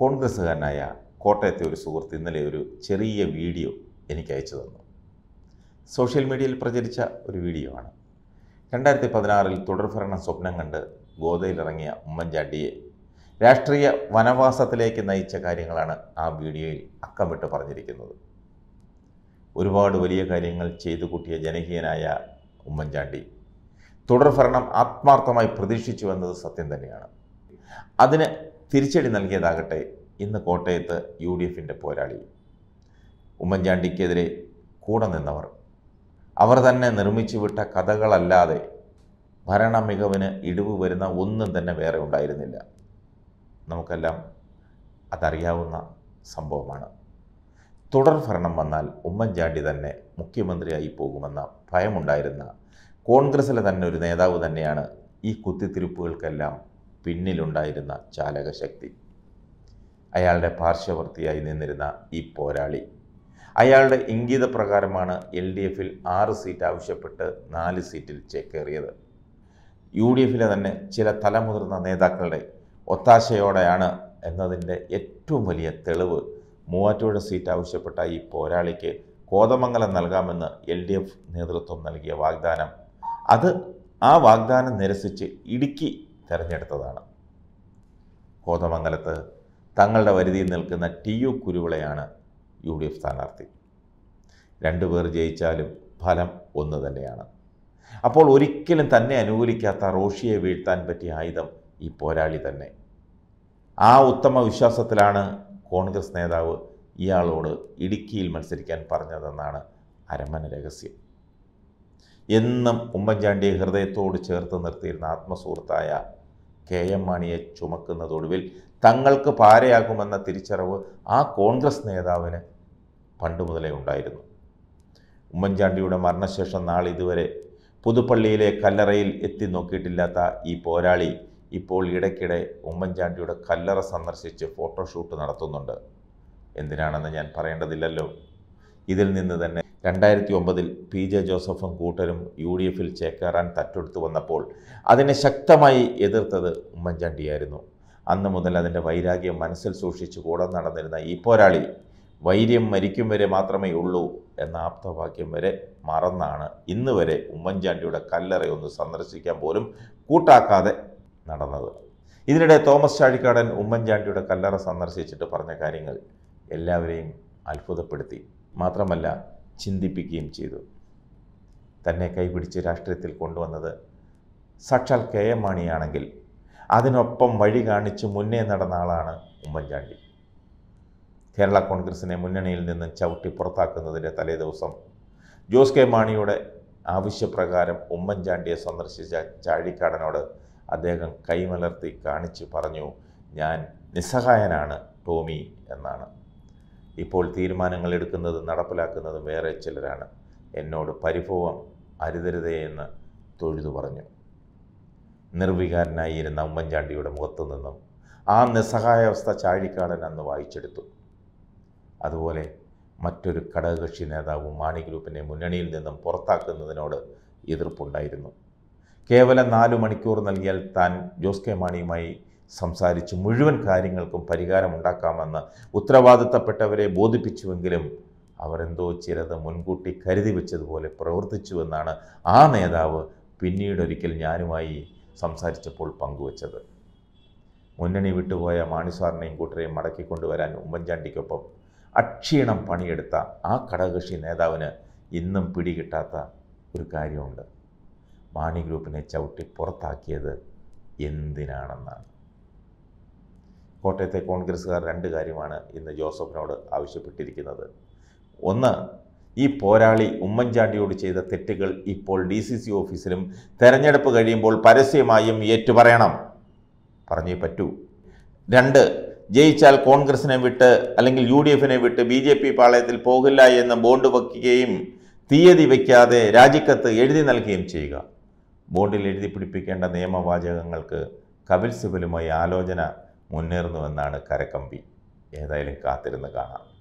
കോൺഗ്രസ്സുകാരനായ കോട്ടയത്തെ ഒരു സുഹൃത്ത് ഇന്നലെ ഒരു ചെറിയ വീഡിയോ എനിക്ക് അയച്ചു തന്നു സോഷ്യൽ മീഡിയയിൽ പ്രചരിച്ച ഒരു വീഡിയോ ആണ് രണ്ടായിരത്തി പതിനാറിൽ തുടർഭരണ സ്വപ്നം കണ്ട് ഗോതയിലിറങ്ങിയ ഉമ്മൻചാണ്ടിയെ രാഷ്ട്രീയ വനവാസത്തിലേക്ക് നയിച്ച കാര്യങ്ങളാണ് ആ വീഡിയോയിൽ അക്കമിട്ട് പറഞ്ഞിരിക്കുന്നത് ഒരുപാട് വലിയ കാര്യങ്ങൾ ചെയ്തു കൂട്ടിയ ജനകീയനായ ഉമ്മൻചാണ്ടി തുടർഭരണം ആത്മാർത്ഥമായി പ്രതീക്ഷിച്ചു എന്നത് സത്യം തന്നെയാണ് അതിന് തിരിച്ചടി നൽകിയതാകട്ടെ ഇന്ന് കോട്ടയത്ത് യു ഡി എഫിൻ്റെ പോരാളി ഉമ്മൻചാണ്ടിക്കെതിരെ കൂടെ നിന്നവർ അവർ തന്നെ നിർമ്മിച്ചു വിട്ട കഥകളല്ലാതെ ഭരണ മികവിന് ഇടിവ് വരുന്ന ഒന്നും തന്നെ വേറെ ഉണ്ടായിരുന്നില്ല നമുക്കെല്ലാം അതറിയാവുന്ന സംഭവമാണ് തുടർ ഭരണം വന്നാൽ ഉമ്മൻചാണ്ടി തന്നെ മുഖ്യമന്ത്രിയായി പോകുമെന്ന ഭയമുണ്ടായിരുന്ന കോൺഗ്രസ്സിലെ തന്നെ ഒരു നേതാവ് തന്നെയാണ് ഈ കുത്തിത്തിരിപ്പുകൾക്കെല്ലാം പിന്നിലുണ്ടായിരുന്ന ചാലകശക്തി അയാളുടെ പാർശ്വവർത്തിയായി നിന്നിരുന്ന ഈ പോരാളി അയാളുടെ പ്രകാരമാണ് എൽ ഡി എഫിൽ ആറ് സീറ്റ് ആവശ്യപ്പെട്ട് നാല് സീറ്റിൽ ചേക്കേറിയത് യു ഡി എഫിലെ തന്നെ ചില തലമുതിർന്ന നേതാക്കളുടെ ഒത്താശയോടെയാണ് എന്നതിൻ്റെ ഏറ്റവും വലിയ തെളിവ് മൂവാറ്റുപുഴ സീറ്റ് ആവശ്യപ്പെട്ട ഈ പോരാളിക്ക് കോതമംഗലം നൽകാമെന്ന് എൽ ഡി എഫ് നേതൃത്വം നൽകിയ വാഗ്ദാനം അത് ആ വാഗ്ദാനം നിരസിച്ച് ഇടുക്കി തെരഞ്ഞെടുത്തതാണ് കോതമംഗലത്ത് തങ്ങളുടെ വരുതിയിൽ നിൽക്കുന്ന ടി യു കുരുവിളയാണ് യു ഡി എഫ് സ്ഥാനാർത്ഥി രണ്ടുപേർ ജയിച്ചാലും ഫലം ഒന്ന് തന്നെയാണ് അപ്പോൾ ഒരിക്കലും തന്നെ അനുകൂലിക്കാത്ത റോഷിയെ വീഴ്ത്താൻ പറ്റിയ ആയുധം ഈ പോരാളി തന്നെ ആ ഉത്തമ വിശ്വാസത്തിലാണ് കോൺഗ്രസ് നേതാവ് ഇയാളോട് ഇടുക്കിയിൽ മത്സരിക്കാൻ പറഞ്ഞതെന്നാണ് അരമന രഹസ്യം എന്നും ഉമ്മൻചാണ്ടിയെ ഹൃദയത്തോട് ചേർത്ത് നിർത്തിയിരുന്ന ആത്മസുഹൃത്തായ കെ എം മാണിയെ ചുമക്കുന്നതൊടുവിൽ തങ്ങൾക്ക് പാരയാകുമെന്ന തിരിച്ചറിവ് ആ കോൺഗ്രസ് നേതാവിന് പണ്ട് മുതലേ ഉണ്ടായിരുന്നു ഉമ്മൻചാണ്ടിയുടെ മരണശേഷം നാളിതുവരെ പുതുപ്പള്ളിയിലെ കല്ലറയിൽ എത്തി നോക്കിയിട്ടില്ലാത്ത ഈ പോരാളി ഇപ്പോൾ ഇടയ്ക്കിടെ ഉമ്മൻചാണ്ടിയുടെ കല്ലറ സന്ദർശിച്ച് ഫോട്ടോഷൂട്ട് നടത്തുന്നുണ്ട് എന്തിനാണെന്ന് ഞാൻ പറയേണ്ടതില്ലല്ലോ ഇതിൽ നിന്ന് തന്നെ രണ്ടായിരത്തി ഒമ്പതിൽ പി ജെ ജോസഫും കൂട്ടരും യു ഡി എഫിൽ ചേക്കേറാൻ തറ്റെടുത്തു വന്നപ്പോൾ അതിനെ ശക്തമായി എതിർത്തത് ഉമ്മൻചാണ്ടിയായിരുന്നു അന്ന് മുതൽ അതിൻ്റെ വൈരാഗ്യം മനസ്സിൽ സൂക്ഷിച്ചു കൂടെ നടന്നിരുന്ന ഈ പോരാളി വൈര്യം മരിക്കും വരെ മാത്രമേ ഉള്ളൂ എന്ന ആപ്തവാക്യം വരെ മറന്നാണ് ഇന്ന് വരെ ഉമ്മൻചാണ്ടിയുടെ കല്ലറയൊന്ന് സന്ദർശിക്കാൻ പോലും കൂട്ടാക്കാതെ നടന്നത് ഇതിനിടെ തോമസ് ചാഴിക്കാടൻ ഉമ്മൻചാണ്ടിയുടെ കല്ലറ സന്ദർശിച്ചിട്ട് പറഞ്ഞ കാര്യങ്ങൾ എല്ലാവരെയും അത്ഭുതപ്പെടുത്തി മാത്രമല്ല ചിന്തിപ്പിക്കുകയും ചെയ്തു തന്നെ കൈപിടിച്ച് രാഷ്ട്രീയത്തിൽ കൊണ്ടുവന്നത് സാക്ഷാൽ കെ എം മാണിയാണെങ്കിൽ അതിനൊപ്പം വഴി കാണിച്ച് മുന്നേ നടന്ന ആളാണ് ഉമ്മൻചാണ്ടി കേരള കോൺഗ്രസിനെ മുന്നണിയിൽ നിന്ന് ചവിട്ടി പുറത്താക്കുന്നതിൻ്റെ തലേദിവസം ജോസ് കെ മാണിയുടെ ആവശ്യപ്രകാരം ഉമ്മൻചാണ്ടിയെ സന്ദർശിച്ച ചാഴിക്കാടനോട് അദ്ദേഹം കൈമലർത്തി കാണിച്ചു പറഞ്ഞു ഞാൻ നിസ്സഹായനാണ് ടോമി എന്നാണ് ഇപ്പോൾ തീരുമാനങ്ങൾ എടുക്കുന്നതും നടപ്പിലാക്കുന്നതും വേറെ ചിലരാണ് എന്നോട് പരിഭവം അരുതരുതേയെന്ന് തൊഴുതു പറഞ്ഞു നിർവികാരനായിരുന്ന ഉമ്മൻചാണ്ടിയുടെ മുഖത്തു നിന്നും ആ നിസ്സഹായാവസ്ഥ ചാഴിക്കാടൻ അന്ന് വായിച്ചെടുത്തു അതുപോലെ മറ്റൊരു ഘടകകക്ഷി നേതാവും മാണി ഗ്രൂപ്പിനെ മുന്നണിയിൽ നിന്നും പുറത്താക്കുന്നതിനോട് എതിർപ്പുണ്ടായിരുന്നു കേവലം നാലു മണിക്കൂർ നൽകിയാൽ താൻ ജോസ് കെ മാണിയുമായി സംസാരിച്ച് മുഴുവൻ കാര്യങ്ങൾക്കും പരിഹാരമുണ്ടാക്കാമെന്ന് ഉത്തരവാദിത്തപ്പെട്ടവരെ ബോധിപ്പിച്ചുവെങ്കിലും അവരെന്തോ ചിലത് മുൻകൂട്ടി കരുതി വെച്ചതുപോലെ പ്രവർത്തിച്ചുവെന്നാണ് ആ നേതാവ് പിന്നീടൊരിക്കൽ ഞാനുമായി സംസാരിച്ചപ്പോൾ പങ്കുവച്ചത് മുന്നണി വിട്ടുപോയ മാണിസാറിനെയും കൂട്ടരെയും മടക്കിക്കൊണ്ടുവരാൻ ഉമ്മൻചാണ്ടിക്കൊപ്പം അക്ഷീണം പണിയെടുത്ത ആ ഘടകകക്ഷി നേതാവിന് ഇന്നും പിടികിട്ടാത്ത ഒരു കാര്യമുണ്ട് മാണി ഗ്രൂപ്പിനെ ചവിട്ടി പുറത്താക്കിയത് എന്തിനാണെന്നാണ് കോട്ടയത്തെ കോൺഗ്രസ്സുകാർ രണ്ട് കാര്യമാണ് ഇന്ന് ജോസഫിനോട് ആവശ്യപ്പെട്ടിരിക്കുന്നത് ഒന്ന് ഈ പോരാളി ഉമ്മൻചാണ്ടിയോട് ചെയ്ത തെറ്റുകൾ ഇപ്പോൾ ഡി സി സി ഓഫീസിലും തെരഞ്ഞെടുപ്പ് കഴിയുമ്പോൾ പരസ്യമായും ഏറ്റുപറയണം പറഞ്ഞേ പറ്റൂ രണ്ട് ജയിച്ചാൽ കോൺഗ്രസിനെ വിട്ട് അല്ലെങ്കിൽ യു ഡി എഫിനെ വിട്ട് ബി ജെ പി പാളയത്തിൽ പോകില്ല എന്ന് ബോണ്ട് വയ്ക്കുകയും തീയതി വയ്ക്കാതെ രാജിക്കത്ത് എഴുതി നൽകുകയും ചെയ്യുക ബോണ്ടിൽ എഴുതി പിടിപ്പിക്കേണ്ട നിയമവാചകങ്ങൾക്ക് കപിൽ സിബലുമായി ആലോചന മുന്നേറുന്നുവെന്നാണ് കരക്കമ്പി ഏതായാലും കാത്തിരുന്ന് കാണാം